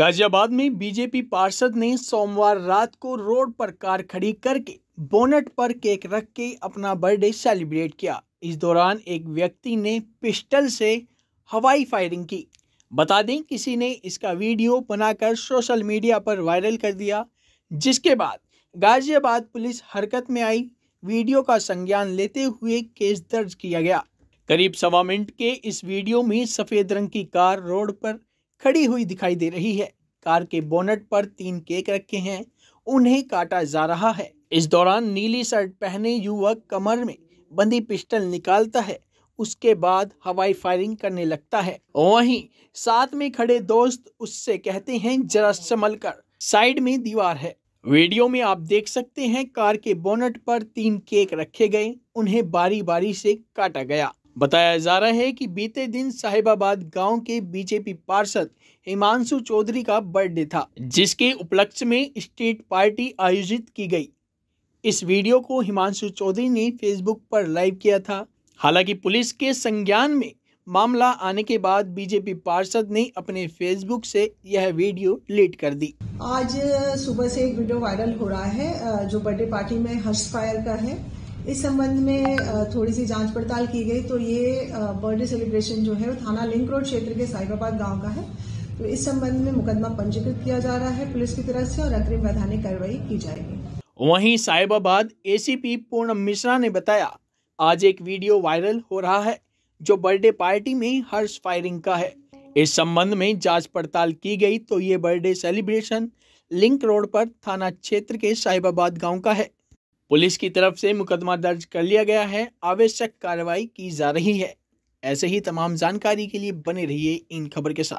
गाजियाबाद में बीजेपी पार्षद ने सोमवार रात को रोड पर कार खड़ी करके बोनट पर केक रख के अपना बर्थडे सेलिब्रेट किया इस दौरान एक व्यक्ति ने पिस्टल से हवाई फायरिंग की बता दें किसी ने इसका वीडियो बनाकर सोशल मीडिया पर वायरल कर दिया जिसके बाद गाजियाबाद पुलिस हरकत में आई वीडियो का संज्ञान लेते हुए केस दर्ज किया गया करीब सवा मिनट के इस वीडियो में सफ़ेद रंग की कार रोड पर खड़ी हुई दिखाई दे रही है कार के बोनट पर तीन केक रखे हैं उन्हें काटा जा रहा है इस दौरान नीली शर्ट पहने युवक कमर में बंदी पिस्टल निकालता है उसके बाद हवाई फायरिंग करने लगता है वहीं साथ में खड़े दोस्त उससे कहते हैं जरा संभल कर साइड में दीवार है वीडियो में आप देख सकते हैं कार के बोनट पर तीन केक रखे गए उन्हें बारी बारी से काटा गया बताया जा रहा है कि बीते दिन साहिबाबाद गांव के बीजेपी पार्षद हिमांशु चौधरी का बर्थडे था जिसके उपलक्ष्य में स्टेट पार्टी आयोजित की गई इस वीडियो को हिमांशु चौधरी ने फेसबुक पर लाइव किया था हालांकि पुलिस के संज्ञान में मामला आने के बाद बीजेपी पार्षद ने अपने फेसबुक से यह वीडियो लीट कर दी आज सुबह से एक वीडियो वायरल हो रहा है जो बर्थडे पार्टी में हर्ष फायर का है इस संबंध में थोड़ी सी जांच पड़ताल की गई तो ये बर्थडे सेलिब्रेशन जो है वो थाना लिंक रोड क्षेत्र के साहिबाबाद गांव का है तो इस संबंध में मुकदमा पंजीकृत किया जा रहा है पुलिस की तरफ से और अग्रिम वैधानिक कार्रवाई की जाएगी वहीं साहिबाबाद एसीपी पूर्ण मिश्रा ने बताया आज एक वीडियो वायरल हो रहा है जो बर्थडे पार्टी में हर्ष फायरिंग का है इस संबंध में जांच पड़ताल की गई तो ये बर्थडे सेलिब्रेशन लिंक रोड पर थाना क्षेत्र के साहिबाबाद गांव का है पुलिस की तरफ से मुकदमा दर्ज कर लिया गया है आवश्यक कार्रवाई की जा रही है ऐसे ही तमाम जानकारी के लिए बने रहिए इन खबर के साथ